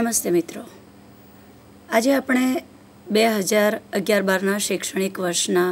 નમસ્તે મિત્રો આજે આપણે બે હજાર અગિયાર બારના શૈક્ષણિક વર્ષના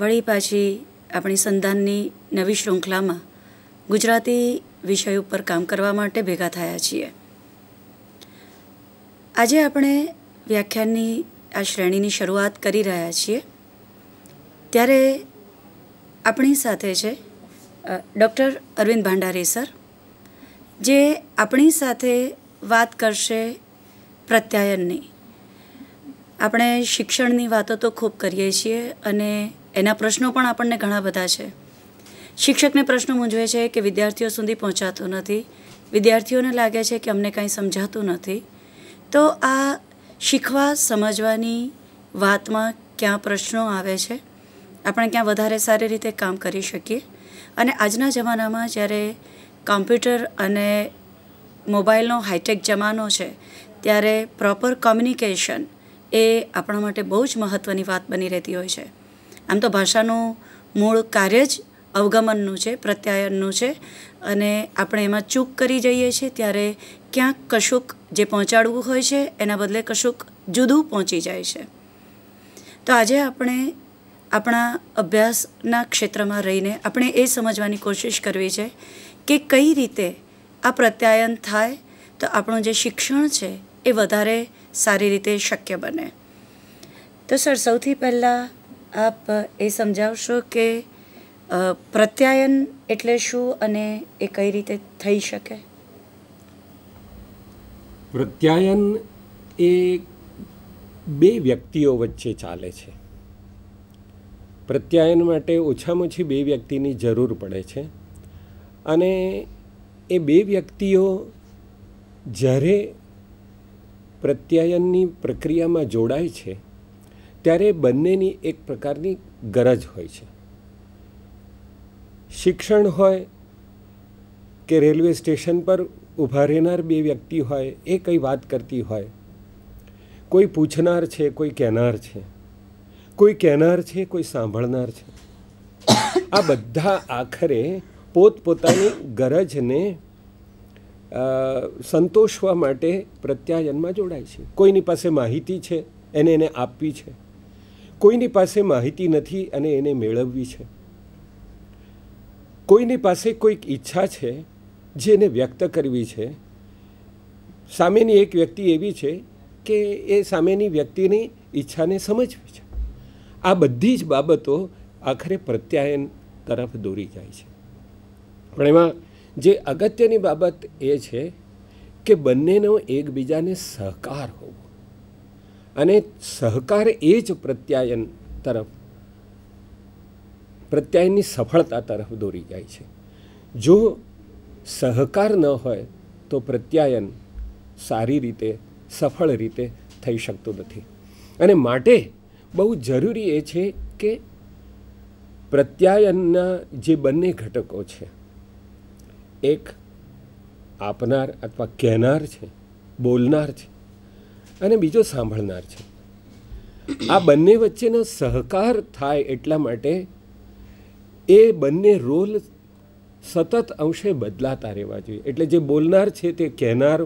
વળી પાછી આપણી સંધાનની નવી શૃંખલામાં ગુજરાતી વિષય ઉપર કામ કરવા માટે ભેગા થયા છીએ આજે આપણે વ્યાખ્યાનની આ શ્રેણીની શરૂઆત કરી રહ્યા છીએ ત્યારે આપણી સાથે છે ડૉક્ટર અરવિંદ ભાંડારે સર જે આપણી સાથે વાત કરશે પ્રત્યાયનની આપણે શિક્ષણની વાતો તો ખૂબ કરીએ છીએ અને એના પ્રશ્નો પણ આપણને ઘણા બધા છે શિક્ષકને પ્રશ્નો મૂંઝવે છે કે વિદ્યાર્થીઓ સુધી પહોંચાતું નથી વિદ્યાર્થીઓને લાગે છે કે અમને કાંઈ સમજાતું નથી તો આ શીખવા સમજવાની વાતમાં ક્યાં પ્રશ્નો આવે છે આપણે ક્યાં વધારે સારી રીતે કામ કરી શકીએ અને આજના જમાનામાં જ્યારે કોમ્પ્યુટર અને મોબાઈલનો હાઈટેક જમાનો છે ત્યારે પ્રોપર કોમ્યુનિકેશન એ આપણા માટે બહુ જ મહત્ત્વની વાત બની રહેતી હોય છે આમ તો ભાષાનું મૂળ કાર્ય જ અવગમનનું છે પ્રત્યાયનનું છે અને આપણે એમાં ચૂક કરી જઈએ છીએ ત્યારે ક્યાંક કશુંક જે પહોંચાડવું હોય છે એના બદલે કશુંક જુદું પહોંચી જાય છે તો આજે આપણે આપણા અભ્યાસના ક્ષેત્રમાં રહીને આપણે એ સમજવાની કોશિશ કરવી છે કે કઈ રીતે આ પ્રત્યાયન થાય તો આપણું જે શિક્ષણ છે એ વધારે સારી રીતે શક્ય બને તો સર સૌથી પહેલાં આપ એ સમજાવશો કે પ્રત્યાયન એટલે શું અને એ કઈ રીતે થઈ શકે પ્રત્યાયન એ બે વ્યક્તિઓ વચ્ચે ચાલે છે પ્રત્યાયન માટે ઓછામાં ઓછી બે વ્યક્તિની જરૂર પડે છે અને એ બે વ્યક્તિઓ જ્યારે પ્રત્યાયનની પ્રક્રિયામાં જોડાય છે ત્યારે બંનેની એક પ્રકારની ગરજ હોય છે શિક્ષણ હોય કે રેલવે સ્ટેશન પર ઊભા રહેનાર બે વ્યક્તિ હોય એ કંઈ વાત કરતી હોય કોઈ પૂછનાર છે કોઈ કહેનાર છે કોઈ કહેનાર છે કોઈ સાંભળનાર છે આ બધા આખરે પોતપોતાની ગરજને સંતોષવા માટે પ્રત્યાયનમાં જોડાય છે કોઈની પાસે માહિતી છે એને એને આપવી છે કોઈની પાસે માહિતી નથી અને એને મેળવવી છે કોઈની પાસે કોઈક ઈચ્છા છે જે એને વ્યક્ત કરવી છે સામેની એક વ્યક્તિ એવી છે કે એ સામેની વ્યક્તિની ઈચ્છાને સમજવી છે આ બધી જ બાબતો આખરે પ્રત્યાયન તરફ દોરી જાય છે પણ એમાં જે અગત્યની બાબત એ છે કે બંનેનો એકબીજાને સહકાર હોવો અને સહકાર એ જ પ્રત્યાયન તરફ પ્રત્યાયનની સફળતા તરફ દોરી જાય છે જો સહકાર ન હોય તો પ્રત્યાયન સારી રીતે સફળ રીતે થઈ શકતું નથી અને માટે બહુ જરૂરી એ છે કે પ્રત્યાયનના જે બંને ઘટકો છે એક આપનાર અથવા કહેનાર છે બોલનાર છે અને બીજો સાંભળનાર છે આ બંને વચ્ચેનો સહકાર થાય એટલા માટે એ બંને રોલ સતત અંશે બદલાતા રહેવા જોઈએ એટલે જે બોલનાર છે તે કહેનાર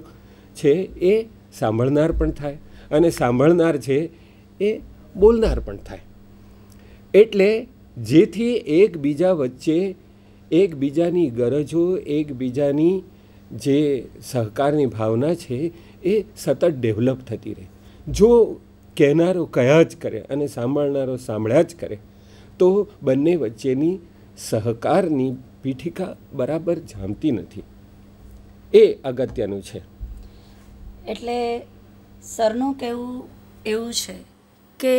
છે એ સાંભળનાર પણ થાય અને સાંભળનાર છે એ બોલનાર પણ થાય એટલે જેથી એકબીજા વચ્ચે એકબીજાની ગરજો એકબીજાની જે સહકારની ભાવના છે એ સતત ડેવલપ થતી રહે જો કહેનારો કયા જ કરે અને સાંભળનારો સાંભળ્યા જ કરે તો બંને વચ્ચેની સહકારની પીઠિકા બરાબર જામતી નથી એ અગત્યનું છે એટલે સરનું કહેવું એવું છે કે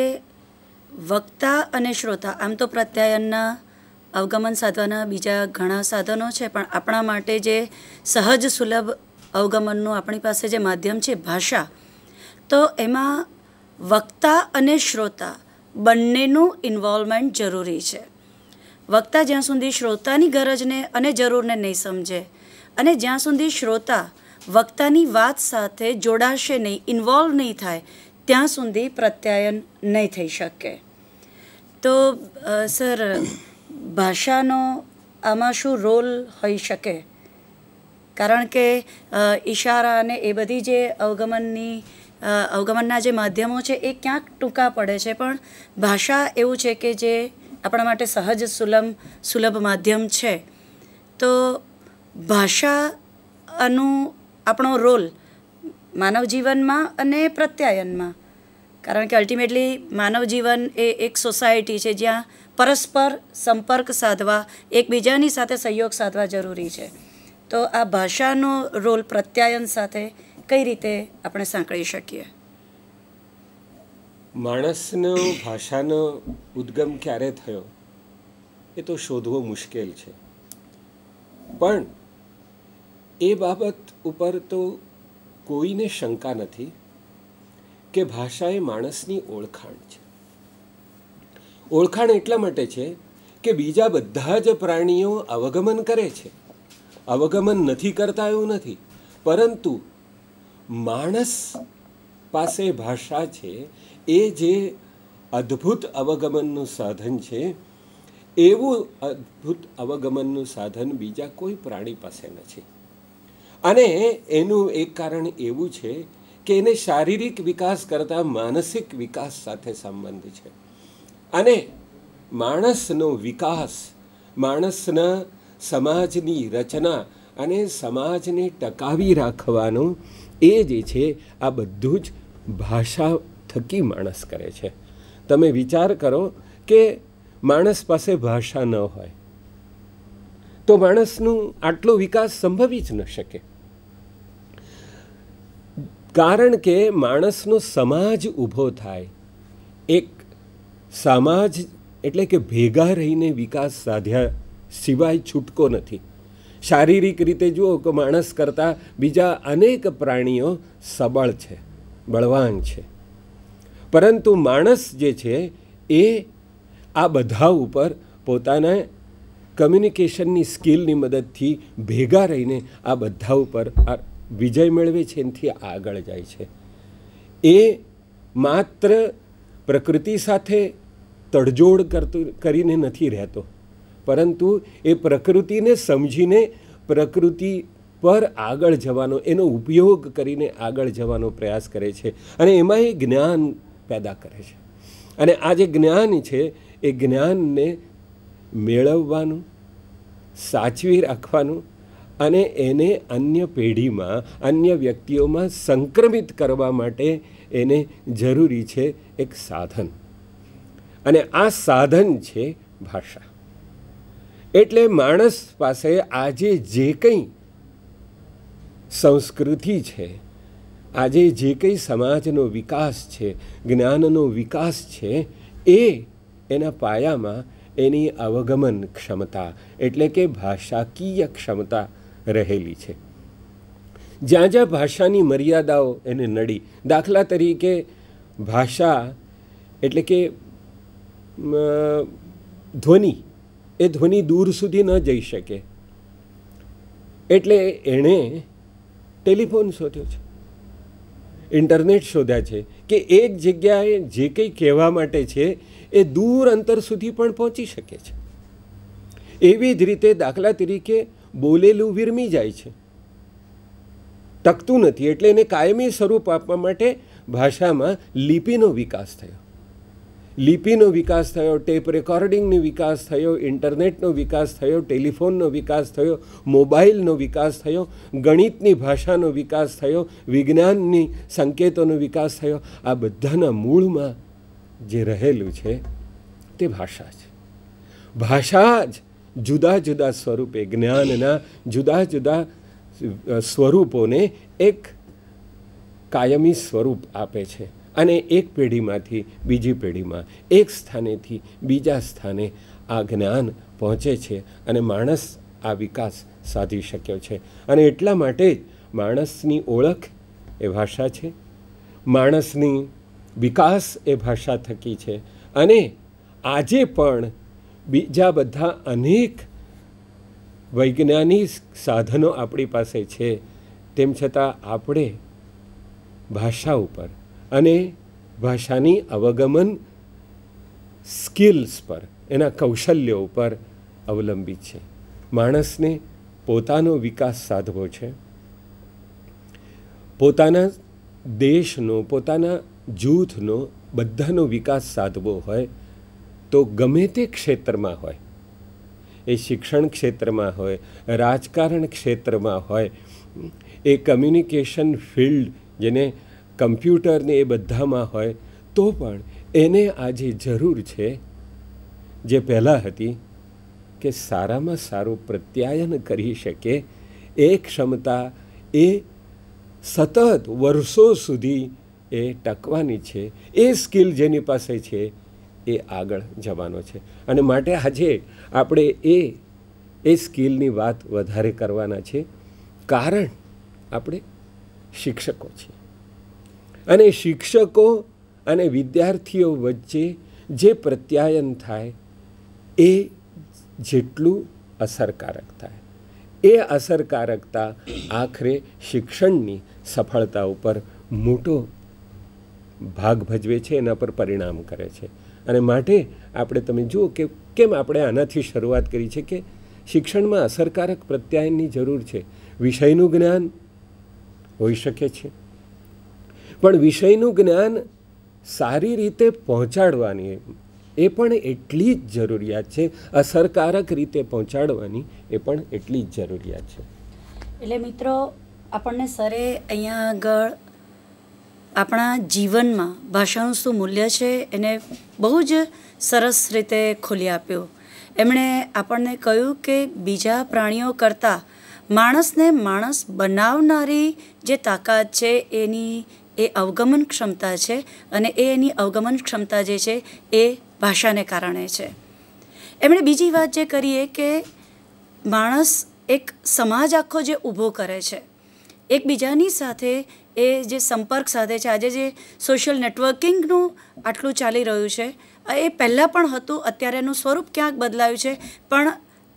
વક્તા અને શ્રોતા આમ તો પ્રત્યાયનના અવગમન સાધવાના બીજા ઘણા સાધનો છે પણ આપણા માટે જે સહજ સુલભ અવગમનનું આપણી પાસે જે માધ્યમ છે ભાષા તો એમાં વક્તા અને શ્રોતા બંનેનું ઇન્વોલ્વમેન્ટ જરૂરી છે વક્તા જ્યાં સુધી શ્રોતાની ગરજને અને જરૂરને નહીં સમજે અને જ્યાં સુધી શ્રોતા વક્તાની વાત સાથે જોડાશે નહીં ઇન્વોલ્વ નહીં થાય ત્યાં સુધી પ્રત્યાયન નહીં થઈ શકે તો સર ભાષાનો આમાં શું રોલ હોઈ શકે કારણ કે ઇશારા અને એ બધી જે અવગમનની અવગમનના જે માધ્યમો છે એ ક્યાંક ટૂંકા પડે છે પણ ભાષા એવું છે કે જે આપણા માટે સહજ સુલભ સુલભ માધ્યમ છે તો ભાષાનું આપણો રોલ માનવ જીવનમાં અને પ્રત્યાયનમાં કારણ કે અલ્ટિમેટલી માનવ જીવન એ એક સોસાયટી છે જ્યાં પરસ્પર સંપર્ક સાધવા એકબીજાની સાથે સહયોગ સાધવા જરૂરી છે તો આ ભાષાનો રોલ પ્રત્યાયન સાથે કઈ રીતે આપણે સાંકળી શકીએ માણસનો ભાષાનો ઉદ્ગમ ક્યારે થયો એ તો શોધવો મુશ્કેલ છે પણ એ બાબત ઉપર તો કોઈને શંકા નથી કે ભાષા એ માણસની ઓળખાણ છે ઓળખાણ એટલા માટે છે કે બીજા બધા જ પ્રાણીઓ અવગમન કરે છે અવગમન નથી કરતા એવું નથી પરંતુ માણસ પાસે ભાષા છે એ જે અદ્ભુત અવગમનનું સાધન છે એવું અદ્ભુત અવગમનનું સાધન બીજા કોઈ પ્રાણી પાસે નથી અને એનું એક કારણ એવું છે કે એને શારીરિક વિકાસ કરતાં માનસિક વિકાસ સાથે સંબંધ છે અને માણસનો વિકાસ માણસના સમાજની રચના અને સમાજને ટકાવી રાખવાનું એ જે છે આ બધું જ ભાષા થકી માણસ કરે છે તમે વિચાર કરો કે માણસ પાસે ભાષા ન હોય તો માણસનું આટલો વિકાસ સંભવી જ ન શકે કારણ કે માણસનો સમાજ ઊભો થાય એક સમાજ એટલે કે ભેગા રહીને વિકાસ સાધ્યા સિવાય છૂટકો નથી શારીરિક રીતે જુઓ કે માણસ કરતાં બીજા અનેક પ્રાણીઓ સબળ છે બળવાન છે પરંતુ માણસ જે છે એ આ બધા ઉપર પોતાના કમ્યુનિકેશનની સ્કિલની મદદથી ભેગા રહીને આ બધા ઉપર આ વિજય મેળવે છે એનાથી આગળ જાય છે એ માત્ર પ્રકૃતિ સાથે તડજોડ કરતું કરીને નથી રહેતો પરંતુ એ પ્રકૃતિને સમજીને પ્રકૃતિ પર આગળ જવાનો એનો ઉપયોગ કરીને આગળ જવાનો પ્રયાસ કરે છે અને એમાં એ જ્ઞાન પેદા કરે છે અને આ જે જ્ઞાન છે એ જ્ઞાનને મેળવવાનું સાચવી રાખવાનું અને એને અન્ય પેઢીમાં અન્ય વ્યક્તિઓમાં સંક્રમિત કરવા માટે એને જરૂરી છે એક સાધન અને આ સાધન છે ભાષા એટલે માણસ પાસે આજે જે કંઈ સંસ્કૃતિ છે આજે જે કંઈ સમાજનો વિકાસ છે જ્ઞાનનો વિકાસ છે એ એના પાયામાં એની અવગમન ક્ષમતા એટલે કે ભાષાકીય ક્ષમતા રહેલી છે જ્યાં જ્યાં ભાષાની મર્યાદાઓ એને નડી દાખલા તરીકે ભાષા એટલે કે ધ્વનિ એ ધ્વનિ દૂર સુધી ન જઈ શકે એટલે એણે ટેલિફોન શોધ્યો છે ઇન્ટરનેટ શોધ્યા છે કે એક જગ્યાએ જે કંઈ કહેવા માટે છે એ દૂર અંતર સુધી પણ પહોંચી શકે છે એવી જ રીતે દાખલા તરીકે બોલેલું વિરમી જાય છે ટકતું નથી એટલે એને કાયમી સ્વરૂપ આપવા માટે ભાષામાં લિપિનો વિકાસ થયો લિપિનો વિકાસ થયો ટેપ રેકોર્ડિંગનો વિકાસ થયો ઇન્ટરનેટનો વિકાસ થયો ટેલિફોનનો વિકાસ થયો મોબાઈલનો વિકાસ થયો ગણિતની ભાષાનો વિકાસ થયો વિજ્ઞાનની સંકેતોનો વિકાસ થયો આ બધાના મૂળમાં જે રહેલું છે તે ભાષા છે ભાષા જ જુદા જુદા સ્વરૂપે જ્ઞાનના જુદા જુદા સ્વરૂપોને એક કાયમી સ્વરૂપ આપે છે અને એક પેઢીમાંથી બીજી પેઢીમાં એક સ્થાનેથી બીજા સ્થાને આ જ્ઞાન પહોંચે છે અને માણસ આ વિકાસ સાધી શક્યો છે અને એટલા માટે જ માણસની ઓળખ એ ભાષા છે માણસની વિકાસ એ ભાષા થકી છે અને આજે પણ બીજા બધા અનેક વૈજ્ઞાનિક સાધનો આપણી પાસે છે તેમ છતાં આપણે ભાષા ઉપર અને ભાષાની અવગમન સ્કિલ્સ પર એના કૌશલ્યો ઉપર અવલંબિત છે માણસને પોતાનો વિકાસ સાધવો છે પોતાના દેશનો પોતાના જૂથનો બધાનો વિકાસ સાધવો હોય તો ગમે તે ક્ષેત્રમાં હોય એ શિક્ષણ ક્ષેત્રમાં હોય રાજકારણ ક્ષેત્રમાં હોય એ કમ્યુનિકેશન ફિલ્ડ જેને કમ્પ્યુટરને એ બધામાં હોય તો પણ એને આજે જરૂર છે જે પહેલાં હતી કે સારામાં સારું પ્રત્યાયન કરી શકે એ ક્ષમતા એ સતત વર્ષો સુધી એ ટકવાની છે એ સ્કિલ જેની પાસે છે એ આગળ જવાનો છે અને માટે આજે આપણે એ એ સ્કિલની વાત વધારે કરવાના છે કારણ આપણે શિક્ષકો છીએ અને શિક્ષકો અને વિદ્યાર્થીઓ વચ્ચે જે પ્રત્યાયન થાય એ જેટલું અસરકારક થાય એ અસરકારકતા આખરે શિક્ષણની સફળતા ઉપર મોટો ભાગ ભજવે છે એના પર પરિણામ કરે છે અને માટે આપણે તમે જુઓ કે કેમ આપણે આનાથી શરૂઆત કરી છે કે શિક્ષણમાં અસરકારક પ્રત્યાયનની જરૂર છે વિષયનું જ્ઞાન હોઈ શકે છે પણ વિષયનું જ્ઞાન સારી રીતે પહોંચાડવાની એ પણ એટલી જ જરૂરિયાત છે અસરકારક રીતે પહોંચાડવાની એ પણ એટલી જ જરૂરિયાત છે એટલે મિત્રો આપણને સરે અહીંયા આગળ આપણા જીવનમાં ભાષાનું શું મૂલ્ય છે એને બહુ જ સરસ રીતે ખોલી આપ્યો એમણે આપણને કહ્યું કે બીજા પ્રાણીઓ કરતાં માણસને માણસ બનાવનારી જે તાકાત છે એની એ અવગમન ક્ષમતા છે અને એ એની અવગમન ક્ષમતા જે છે એ ભાષાને કારણે છે એમણે બીજી વાત જે કરીએ કે માણસ એક સમાજ આખો જે ઊભો કરે છે એકબીજાની સાથે એ જે સંપર્ક સાથે છે આજે જે સોશિયલ નેટવર્કિંગનું આટલું ચાલી રહ્યું છે એ પહેલાં પણ હતું અત્યારેનું સ્વરૂપ ક્યાંક બદલાયું છે પણ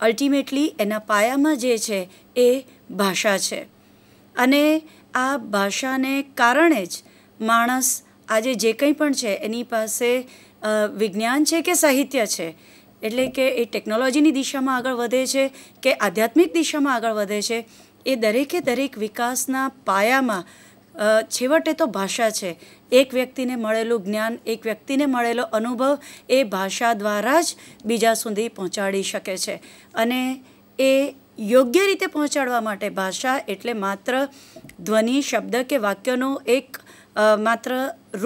અલ્ટિમેટલી એના પાયામાં જે છે એ ભાષા છે અને આ ભાષાને કારણે જ માણસ આજે જે કંઈ પણ છે એની પાસે વિજ્ઞાન છે કે સાહિત્ય છે એટલે કે એ ટેકનોલોજીની દિશામાં આગળ વધે છે કે આધ્યાત્મિક દિશામાં આગળ વધે છે એ દરેકે દરેક વિકાસના પાયામાં છેવટે તો ભાષા છે એક વ્યક્તિને મળેલું જ્ઞાન એક વ્યક્તિને મળેલો અનુભવ એ ભાષા દ્વારા જ બીજા સુધી પહોંચાડી શકે છે અને એ યોગ્ય રીતે પહોંચાડવા માટે ભાષા એટલે માત્ર ધ્વનિ શબ્દ કે વાક્યનો એક માત્ર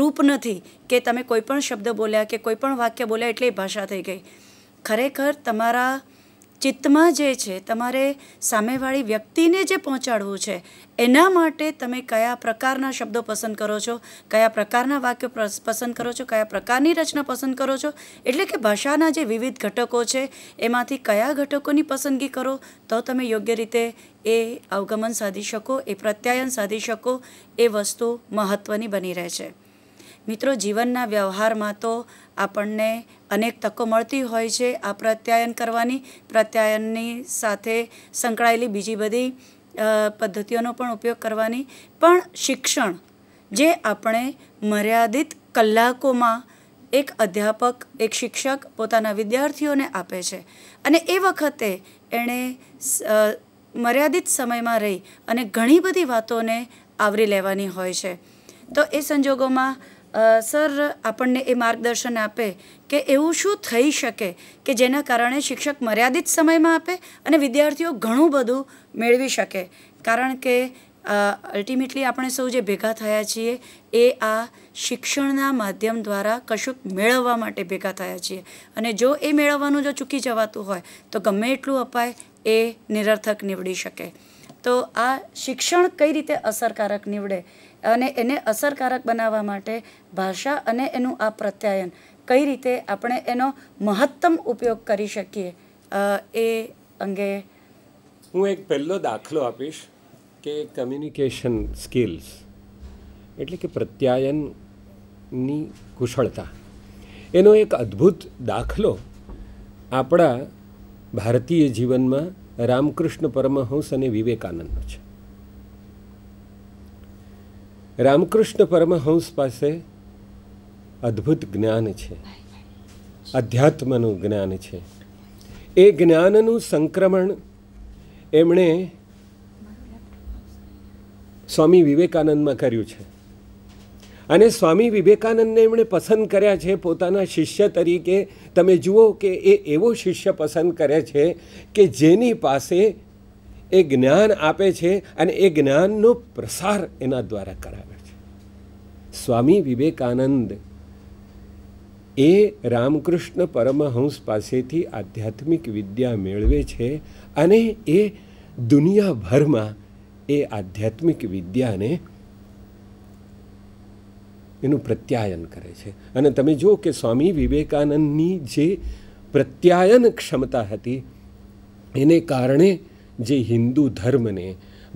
રૂપ નથી કે તમે કોઈપણ શબ્દ બોલ્યા કે કોઈપણ વાક્ય બોલ્યા એટલે એ ભાષા થઈ ગઈ ખરેખર તમારા ચિત્તમાં જે છે તમારે સામેવાળી વ્યક્તિને જે પહોંચાડવું છે એના માટે તમે કયા પ્રકારના શબ્દો પસંદ કરો છો કયા પ્રકારના વાક્યો પસંદ કરો છો કયા પ્રકારની રચના પસંદ કરો છો એટલે કે ભાષાના જે વિવિધ ઘટકો છે એમાંથી કયા ઘટકોની પસંદગી કરો તો તમે યોગ્ય રીતે એ અવગમન સાધી શકો એ પ્રત્યાયન સાધી શકો એ વસ્તુ મહત્ત્વની બની રહે છે મિત્રો જીવનના વ્યવહારમાં તો આપણને અનેક તકો મળતી હોય છે આ પ્રત્યાયન કરવાની પ્રત્યાયનની સાથે સંકળાયેલી બીજી બધી પદ્ધતિઓનો પણ ઉપયોગ કરવાની પણ શિક્ષણ જે આપણે મર્યાદિત કલાકોમાં એક અધ્યાપક એક શિક્ષક પોતાના વિદ્યાર્થીઓને આપે છે અને એ વખતે એણે મર્યાદિત સમયમાં રહી અને ઘણી બધી વાતોને આવરી લેવાની હોય છે તો એ સંજોગોમાં સર આપણને એ માર્ગદર્શન આપે કે એવું શું થઈ શકે કે જેના કારણે શિક્ષક મર્યાદિત સમયમાં આપે અને વિદ્યાર્થીઓ ઘણું બધું મેળવી શકે કારણ કે અલ્ટિમેટલી આપણે સૌ જે ભેગા થયા છીએ એ આ શિક્ષણના માધ્યમ દ્વારા કશુંક મેળવવા માટે ભેગા થયા છીએ અને જો એ મેળવવાનું જો ચૂકી જવાતું હોય તો ગમે એટલું અપાય એ નિરર્થક નીવડી શકે તો આ શિક્ષણ કઈ રીતે અસરકારક નીવડે અને એને અસરકારક બનાવવા માટે ભાષા અને એનું આ પ્રત્યાયન કઈ રીતે આપણે એનો મહત્તમ ઉપયોગ કરી શકીએ એ અંગે હું એક પહેલો દાખલો આપીશ કે કમ્યુનિકેશન સ્કિલ્સ એટલે કે પ્રત્યાયનની કુશળતા એનો એક અદ્ભુત દાખલો આપણા ભારતીય જીવનમાં રામકૃષ્ણ પરમહંસ અને વિવેકાનંદનો છે રામકૃષ્ણ પરમહંસ પાસે અદ્ભુત જ્ઞાન છે અધ્યાત્મનું જ્ઞાન છે એ જ્ઞાનનું સંક્રમણ એમણે સ્વામી વિવેકાનંદમાં કર્યું છે અને સ્વામી વિવેકાનંદને એમણે પસંદ કર્યા છે પોતાના શિષ્ય તરીકે તમે જુઓ કે એ એવો શિષ્ય પસંદ કરે છે કે જેની પાસે એ જ્ઞાન આપે છે અને એ જ્ઞાનનો પ્રસાર એના દ્વારા કરાય સ્વામી વિવેકાનંદ એ રામકૃષ્ણ પરમહંસ પાસેથી આધ્યાત્મિક વિદ્યા મેળવે છે અને એ દુનિયાભરમાં એ આધ્યાત્મિક વિદ્યાને એનું પ્રત્યાયન કરે છે અને તમે જો કે સ્વામી વિવેકાનંદની જે પ્રત્યાયન ક્ષમતા હતી એને કારણે જે હિન્દુ ધર્મને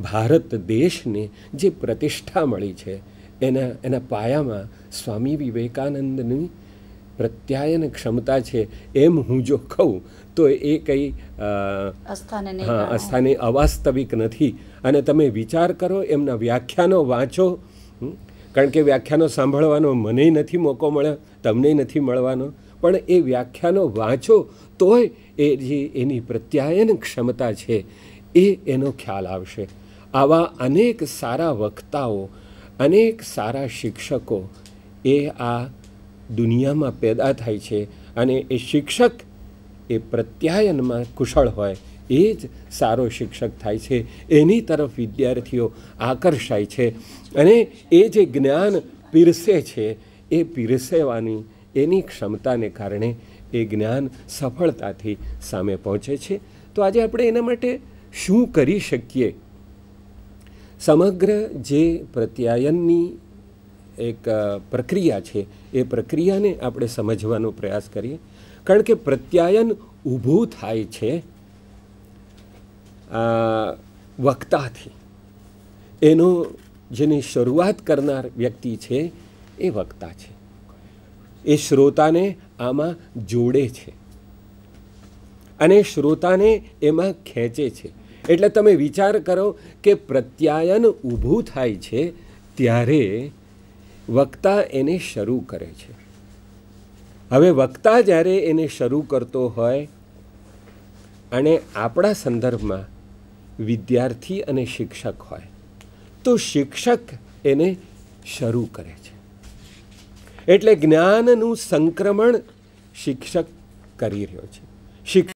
ભારત દેશને જે પ્રતિષ્ઠા મળી છે એના એના પાયામાં સ્વામી વિવેકાનંદની પ્રત્યાયન ક્ષમતા છે એમ હું જો કહું તો એ કંઈ હા અસ્થાને અવાસ્તવિક નથી અને તમે વિચાર કરો એમના વ્યાખ્યાનો વાંચો કારણ કે વ્યાખ્યાનો સાંભળવાનો મને નથી મોકો મળ્યો તમને નથી મળવાનો પણ એ વ્યાખ્યાનો વાંચો તોય એ જે એની પ્રત્યાયન ક્ષમતા છે એ એનો ખ્યાલ આવશે આવા અનેક સારા વક્તાઓ અનેક સારા શિક્ષકો એ આ દુનિયામાં પેદા થાય છે અને એ શિક્ષક એ પ્રત્યાયનમાં કુશળ હોય એ જ સારો શિક્ષક થાય છે એની તરફ વિદ્યાર્થીઓ આકર્ષાય છે અને એ જે જ્ઞાન પીરસે છે એ પીરસેવાની એની ક્ષમતાને કારણે એ જ્ઞાન સફળતાથી સામે પહોંચે છે તો આજે આપણે એના માટે શું કરી શકીએ સમગ્ર જે પ્રત્યાયનની એક પ્રક્રિયા છે એ પ્રક્રિયાને આપણે સમજવાનો પ્રયાસ કરીએ કારણ કે પ્રત્યાયન ઊભું થાય છે વક્તાથી એનો જેની શરૂઆત કરનાર વ્યક્તિ છે એ વક્તા છે એ શ્રોતાને આમાં જોડે છે અને શ્રોતાને એમાં ખેંચે છે એટલે તમે વિચાર કરો કે પ્રત્યાયન ઊભું થાય છે ત્યારે વક્તા એને શરૂ કરે છે હવે વક્તા જ્યારે એને શરૂ કરતો હોય અને આપણા સંદર્ભમાં વિદ્યાર્થી અને શિક્ષક હોય તો શિક્ષક એને શરૂ કરે છે એટલે જ્ઞાનનું સંક્રમણ શિક્ષક કરી રહ્યો છે શિક્ષક